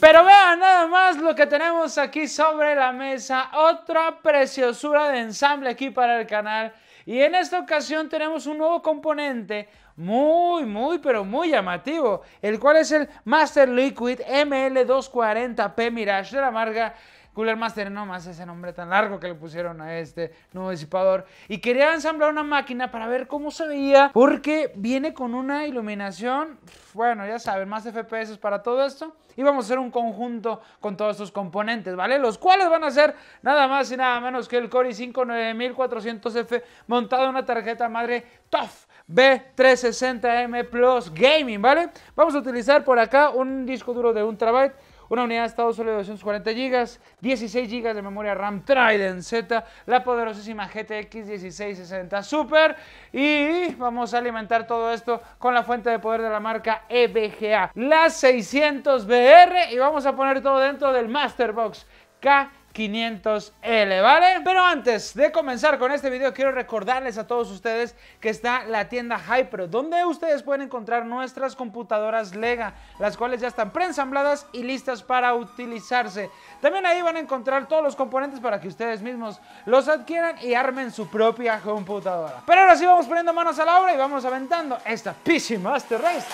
Pero vean nada más lo que tenemos aquí sobre la mesa, otra preciosura de ensamble aquí para el canal. Y en esta ocasión tenemos un nuevo componente muy, muy, pero muy llamativo, el cual es el Master Liquid ML240P Mirage de la marca Cooler Master, no más ese nombre tan largo que le pusieron a este nuevo disipador. Y quería ensamblar una máquina para ver cómo se veía, porque viene con una iluminación, bueno, ya saben, más FPS para todo esto. Y vamos a hacer un conjunto con todos estos componentes, ¿vale? Los cuales van a ser nada más y nada menos que el Core i5-9400F montado en una tarjeta madre TOF B360M Plus Gaming, ¿vale? Vamos a utilizar por acá un disco duro de 1 tb una unidad de estado sólido de 240 GB, 16 GB de memoria RAM Trident Z, la poderosísima GTX 1660 Super y vamos a alimentar todo esto con la fuente de poder de la marca EBGA, la 600 BR y vamos a poner todo dentro del Masterbox K 500L, ¿vale? Pero antes de comenzar con este video, quiero recordarles a todos ustedes que está la tienda Hyper donde ustedes pueden encontrar nuestras computadoras Lega, las cuales ya están preensambladas y listas para utilizarse. También ahí van a encontrar todos los componentes para que ustedes mismos los adquieran y armen su propia computadora. Pero ahora sí vamos poniendo manos a la obra y vamos aventando esta PC Master Race.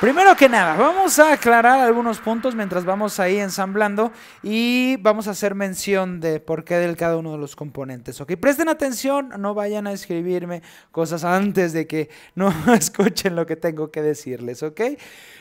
Primero que nada, vamos a aclarar algunos puntos mientras vamos ahí ensamblando y vamos a hacer mención de por qué del cada uno de los componentes. Ok, presten atención, no vayan a escribirme cosas antes de que no escuchen lo que tengo que decirles, ok.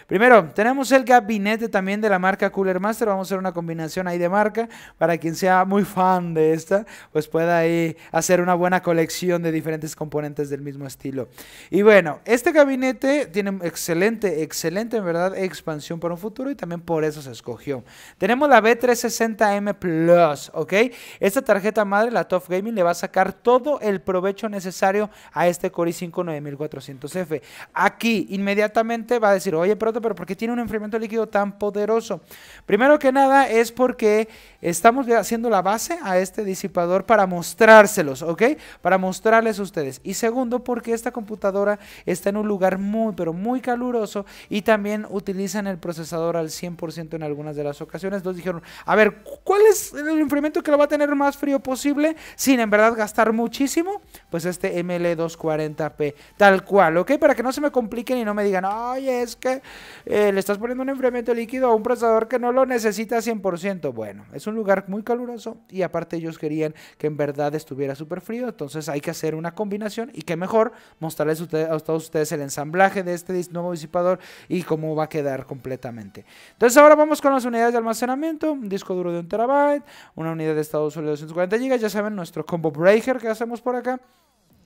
Primero, tenemos el gabinete también de la marca Cooler Master. Vamos a hacer una combinación ahí de marca para quien sea muy fan de esta, pues pueda ahí hacer una buena colección de diferentes componentes del mismo estilo. Y bueno, este gabinete tiene excelente, excelente en verdad expansión para un futuro y también por eso se escogió. Tenemos la B360M Plus, ¿ok? Esta tarjeta madre, la Top Gaming, le va a sacar todo el provecho necesario a este Core i5 9400F. Aquí inmediatamente va a decir, oye, pero pero ¿por tiene un enfriamiento líquido tan poderoso? Primero que nada es porque estamos haciendo la base a este disipador para mostrárselos, ¿ok? Para mostrarles a ustedes. Y segundo, porque esta computadora está en un lugar muy, pero muy caluroso y también utilizan el procesador al 100% en algunas de las ocasiones. Entonces dijeron, a ver, ¿cuál es el enfriamiento que lo va a tener más frío posible sin en verdad gastar muchísimo? Pues este ML240P, tal cual, ¿ok? Para que no se me compliquen y no me digan, ay, es que eh, le estás poniendo un enfriamiento líquido a un procesador que no lo necesita 100%. Bueno, es un lugar muy caluroso y aparte ellos querían que en verdad estuviera súper frío, entonces hay que hacer una combinación y que mejor mostrarles a todos ustedes el ensamblaje de este nuevo disipador y cómo va a quedar completamente. Entonces ahora vamos con las unidades de almacenamiento, un disco duro de 1 terabyte, una unidad de estado sólido de 240 GB, ya saben nuestro combo breaker que hacemos por acá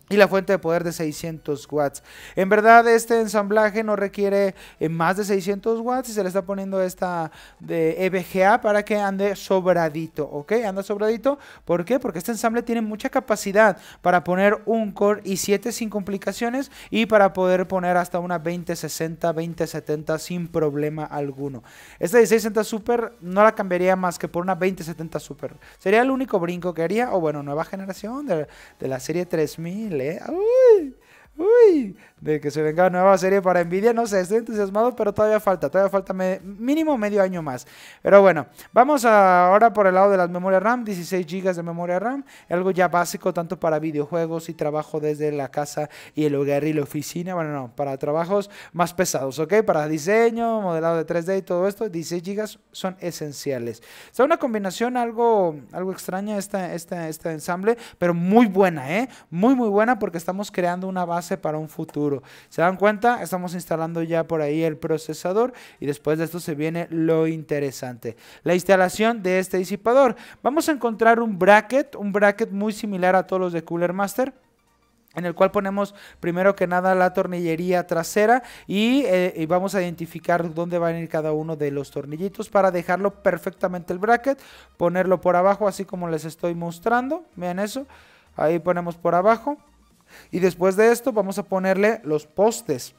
y la fuente de poder de 600 watts. En verdad este ensamblaje no requiere eh, más de 600 watts y se le está poniendo esta de EVGA para que ande sobradito, ¿ok? Anda sobradito, ¿por qué? Porque este ensamble tiene mucha capacidad para poner un Core i7 sin complicaciones y para poder poner hasta una 2060, 2070 sin problema alguno. Esta de 60 Super no la cambiaría más que por una 2070 Super. Sería el único brinco que haría, o bueno, nueva generación de, de la serie 3000 lẽ ơi Uy, de que se venga nueva serie para Nvidia, no sé, estoy entusiasmado, pero todavía falta, todavía falta mínimo medio año más. Pero bueno, vamos a, ahora por el lado de las memorias RAM, 16 GB de memoria RAM, algo ya básico tanto para videojuegos y trabajo desde la casa y el hogar y la oficina, bueno, no, para trabajos más pesados, ¿ok? Para diseño, modelado de 3D y todo esto, 16 GB son esenciales. O sea, una combinación algo, algo extraña esta, esta, este ensamble, pero muy buena, ¿eh? Muy, muy buena porque estamos creando una base para un futuro. ¿Se dan cuenta? Estamos instalando ya por ahí el procesador y después de esto se viene lo interesante. La instalación de este disipador. Vamos a encontrar un bracket, un bracket muy similar a todos los de Cooler Master en el cual ponemos primero que nada la tornillería trasera y, eh, vamos a identificar dónde va a ir cada uno de los tornillitos para dejarlo perfectamente el bracket, ponerlo por abajo así como les estoy mostrando, vean eso, ahí ponemos por abajo y después de esto vamos a ponerle los postes.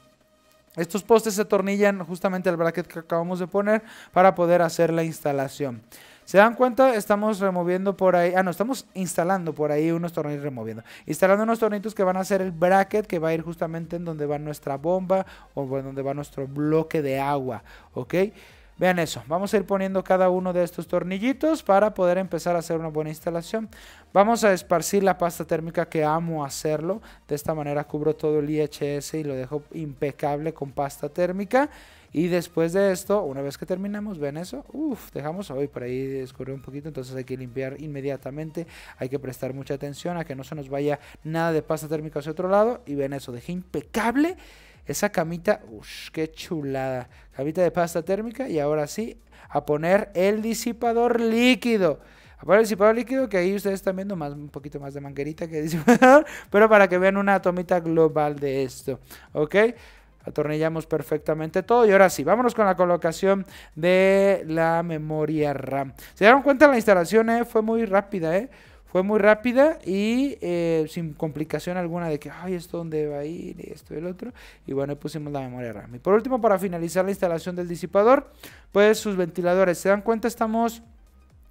Estos postes se tornillan justamente al bracket que acabamos de poner para poder hacer la instalación. ¿Se dan cuenta? Estamos removiendo por ahí, ah no, estamos instalando por ahí unos tornillos removiendo. Instalando unos tornitos que van a ser el bracket que va a ir justamente en donde va nuestra bomba o en donde va nuestro bloque de agua, ¿ok? Vean eso, vamos a ir poniendo cada uno de estos tornillitos para poder empezar a hacer una buena instalación. Vamos a esparcir la pasta térmica que amo hacerlo. De esta manera cubro todo el IHS y lo dejo impecable con pasta térmica. Y después de esto, una vez que terminamos, ven eso, uff, dejamos hoy por ahí escurrir un poquito, entonces hay que limpiar inmediatamente, hay que prestar mucha atención a que no se nos vaya nada de pasta térmica hacia otro lado y ven eso, dejé impecable esa camita, uff, qué chulada. Camita de pasta térmica y ahora sí, a poner el disipador líquido. A poner el disipador líquido, que ahí ustedes están viendo más, un poquito más de manguerita que disipador, pero para que vean una tomita global de esto. ¿Ok? atornillamos perfectamente todo y ahora sí, vámonos con la colocación de la memoria RAM. Se dieron cuenta la instalación eh? fue muy rápida, ¿eh? Fue muy rápida y eh, sin complicación alguna de que, ay, esto dónde va a ir, y esto y el otro. Y bueno, pusimos la memoria RAM. Y por último, para finalizar la instalación del disipador, pues sus ventiladores. ¿Se dan cuenta? Estamos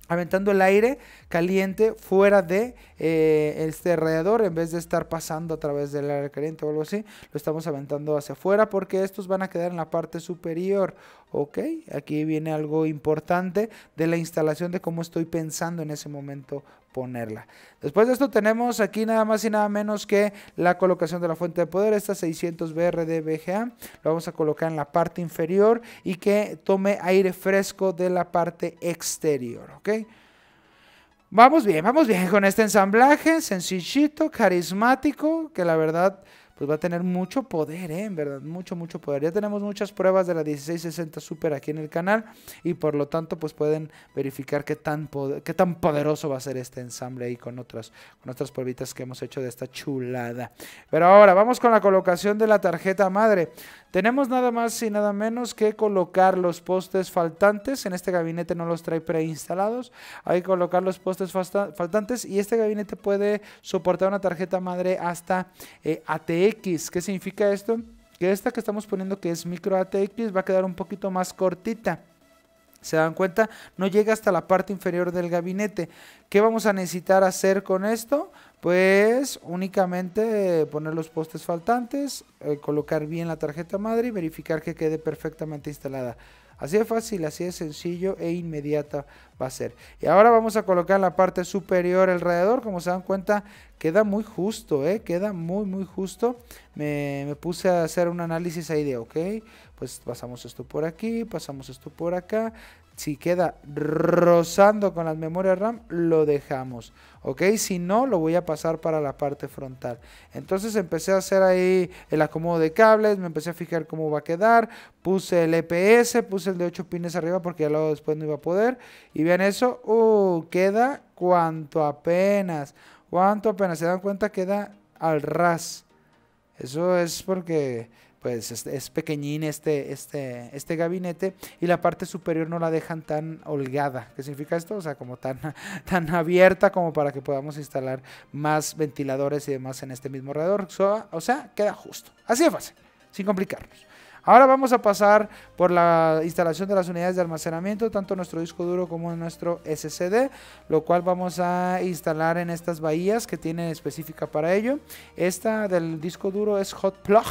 aventando el aire caliente fuera de eh, este radiador en vez de estar pasando a través del aire caliente o algo así lo estamos aventando hacia afuera porque estos van a quedar en la parte superior ok aquí viene algo importante de la instalación de cómo estoy pensando en ese momento ponerla. Después de esto tenemos aquí nada más y nada menos que la colocación de la fuente de poder, esta 600 BRD BGA, lo vamos a colocar en la parte inferior y que tome aire fresco de la parte exterior, ¿ok? Vamos bien, vamos bien con este ensamblaje, sencillito, carismático, que la verdad pues va a tener mucho poder, ¿eh? en verdad, mucho, mucho poder. Ya tenemos muchas pruebas de la 1660 Super aquí en el canal y por lo tanto pues pueden verificar qué tan, qué tan poderoso va a ser este ensamble ahí con otras, con otras pruebitas que hemos hecho de esta chulada. Pero ahora vamos con la colocación de la tarjeta madre. Tenemos nada más y nada menos que colocar los postes faltantes. En este gabinete no los trae preinstalados. Hay que colocar los postes faltantes y este gabinete puede soportar una tarjeta madre hasta eh, ¿Qué significa esto? Que esta que estamos poniendo que es micro ATX va a quedar un poquito más cortita. ¿Se dan cuenta? No llega hasta la parte inferior del gabinete. ¿Qué vamos a necesitar hacer con esto? Pues únicamente eh, poner los postes faltantes, eh, colocar bien la tarjeta madre y verificar que quede perfectamente instalada. Así de fácil, así de sencillo e inmediata va a ser. Y ahora vamos a colocar la parte superior alrededor, Como se dan cuenta, queda muy justo, ¿eh? Queda muy, muy justo. Me, puse a hacer un análisis ahí de, ok, pues pasamos esto por aquí, pasamos esto por acá. Si queda rozando con las memorias RAM, lo dejamos. ¿Ok? Si no, lo voy a pasar para la parte frontal. Entonces empecé a hacer ahí el acomodo de cables, me empecé a fijar cómo va a quedar. Puse el EPS, puse el de 8 pines arriba porque ya luego después no iba a poder. Y y vean eso, uh, queda cuanto apenas, cuanto apenas, se dan cuenta queda al ras. Eso es porque pues es, pequeñín este, este, este gabinete y la parte superior no la dejan tan holgada. ¿Qué significa esto? O sea, como tan, tan abierta como para que podamos instalar más ventiladores y demás en este mismo alrededor. o sea, queda justo. Así de fácil, sin complicarnos. Ahora vamos a pasar por la instalación de las unidades de almacenamiento, tanto nuestro disco duro como nuestro SSD, lo cual vamos a instalar en estas bahías que tiene específica para ello. Esta del disco duro es Hot Plug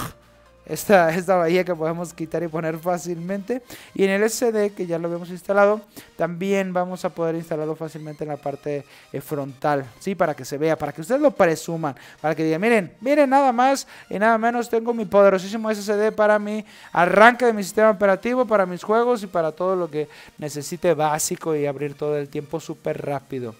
esta, esta bahía que podemos quitar y poner fácilmente. Y en el SD, que ya lo habíamos instalado, también vamos a poder instalarlo fácilmente en la parte eh, frontal, ¿sí? Para que se vea, para que ustedes lo presuman, para que digan, miren, miren, nada más y nada menos tengo mi poderosísimo SSD para mi arranque de mi sistema operativo, para mis juegos y para todo lo que necesite básico y abrir todo el tiempo súper rápido.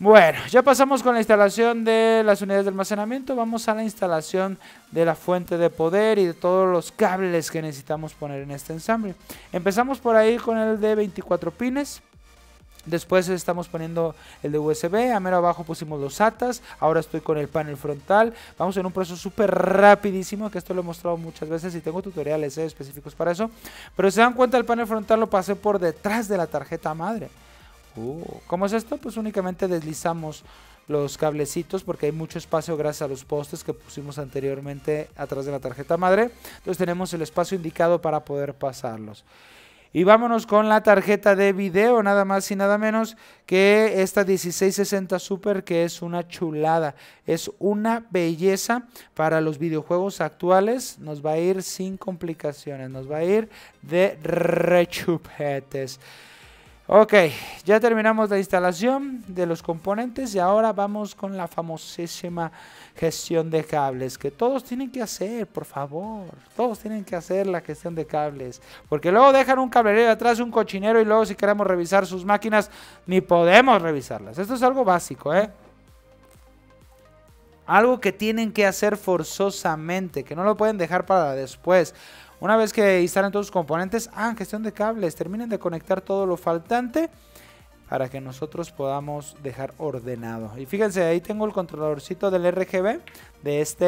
Bueno, ya pasamos con la instalación de las unidades de almacenamiento, vamos a la instalación de la fuente de poder y de todos los cables que necesitamos poner en este ensamble. Empezamos por ahí con el de 24 pines. Después estamos poniendo el de USB, a mero abajo pusimos los ATAs, ahora estoy con el panel frontal. Vamos en un proceso súper rapidísimo, que esto lo he mostrado muchas veces y tengo tutoriales eh, específicos para eso. Pero se dan cuenta, el panel frontal lo pasé por detrás de la tarjeta madre como ¿Cómo es esto? Pues únicamente deslizamos los cablecitos porque hay mucho espacio gracias a los postes que pusimos anteriormente atrás de la tarjeta madre. Entonces tenemos el espacio indicado para poder pasarlos. Y vámonos con la tarjeta de video, nada más y nada menos que esta 1660 Super, que es una chulada, es una belleza para los videojuegos actuales. Nos va a ir sin complicaciones, nos va a ir de rechupetes. Ok, ya terminamos la instalación de los componentes y ahora vamos con la famosísima gestión de cables que todos tienen que hacer, por favor. Todos tienen que hacer la gestión de cables. Porque luego dejan un cablerío atrás, un cochinero y luego si queremos revisar sus máquinas, ni podemos revisarlas. Esto es algo básico, ¿eh? Algo que tienen que hacer forzosamente, que no lo pueden dejar para después. Una vez que instalen todos sus componentes, ah, gestión de cables, terminen de conectar todo lo faltante para que nosotros podamos dejar ordenado. Y fíjense, ahí tengo el controladorcito del RGB de este,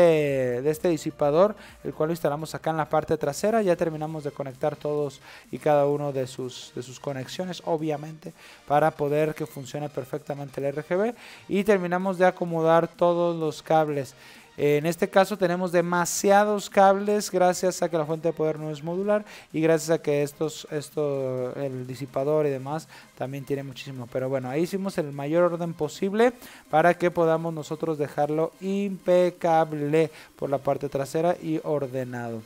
de este disipador, el cual lo instalamos acá en la parte trasera. Ya terminamos de conectar todos y cada uno de sus, de sus conexiones, obviamente, para poder que funcione perfectamente el RGB. Y terminamos de acomodar todos los cables. En este caso tenemos demasiados cables gracias a que la fuente de poder no es modular y gracias a que estos, esto, el disipador y demás también tiene muchísimo. Pero bueno, ahí hicimos el mayor orden posible para que podamos nosotros dejarlo impecable por la parte trasera y ordenado.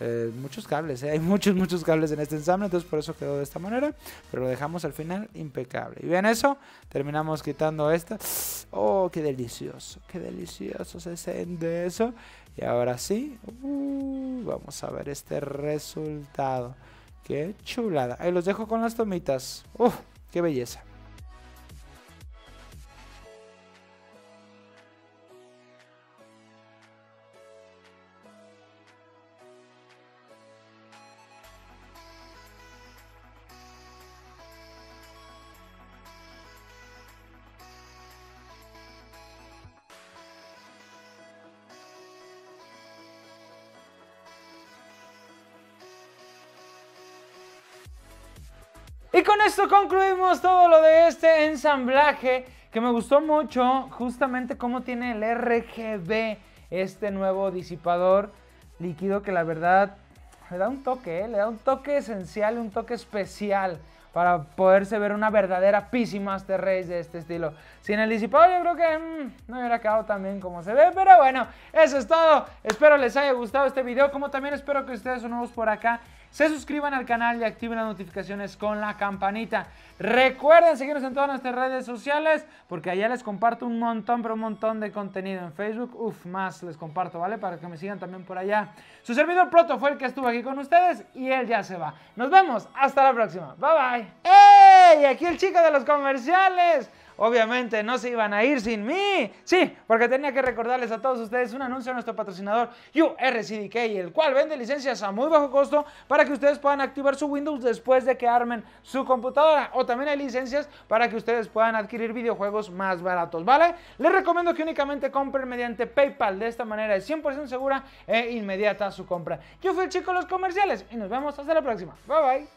Eh, muchos cables, eh. hay muchos, muchos cables en este ensamble, entonces por eso quedó de esta manera, pero lo dejamos al final impecable. Y bien eso, terminamos quitando esta. Oh, qué delicioso, qué delicioso se siente eso. Y ahora sí, uh, vamos a ver este resultado. Qué chulada. Ahí los dejo con las tomitas. oh qué belleza. Y con esto concluimos todo lo de este ensamblaje que me gustó mucho, justamente cómo tiene el RGB, este nuevo disipador líquido que la verdad le da un toque, ¿eh? le da un toque esencial, un toque especial para poderse ver una verdadera PC Master Race de este estilo. Sin el disipador yo creo que mm, no hubiera quedado tan bien como se ve, pero bueno, eso es todo. Espero les haya gustado este video, como también espero que ustedes son nuevos por acá se suscriban al canal y activen las notificaciones con la campanita. Recuerden seguirnos en todas nuestras redes sociales porque allá les comparto un montón, pero un montón de contenido en Facebook. Uf, más les comparto, ¿vale? Para que me sigan también por allá. Su servidor Proto fue el que estuvo aquí con ustedes y él ya se va. Nos vemos, hasta la próxima. Bye bye. ¡Ey! Aquí el chico de los comerciales obviamente no se iban a ir sin mí. Sí, porque tenía que recordarles a todos ustedes un anuncio de nuestro patrocinador URCDK, el cual vende licencias a muy bajo costo para que ustedes puedan activar su Windows después de que armen su computadora. O también hay licencias para que ustedes puedan adquirir videojuegos más baratos, ¿vale? Les recomiendo que únicamente compren mediante PayPal. De esta manera es 100% segura e inmediata su compra. Yo fui el chico de los comerciales y nos vemos hasta la próxima. Bye bye.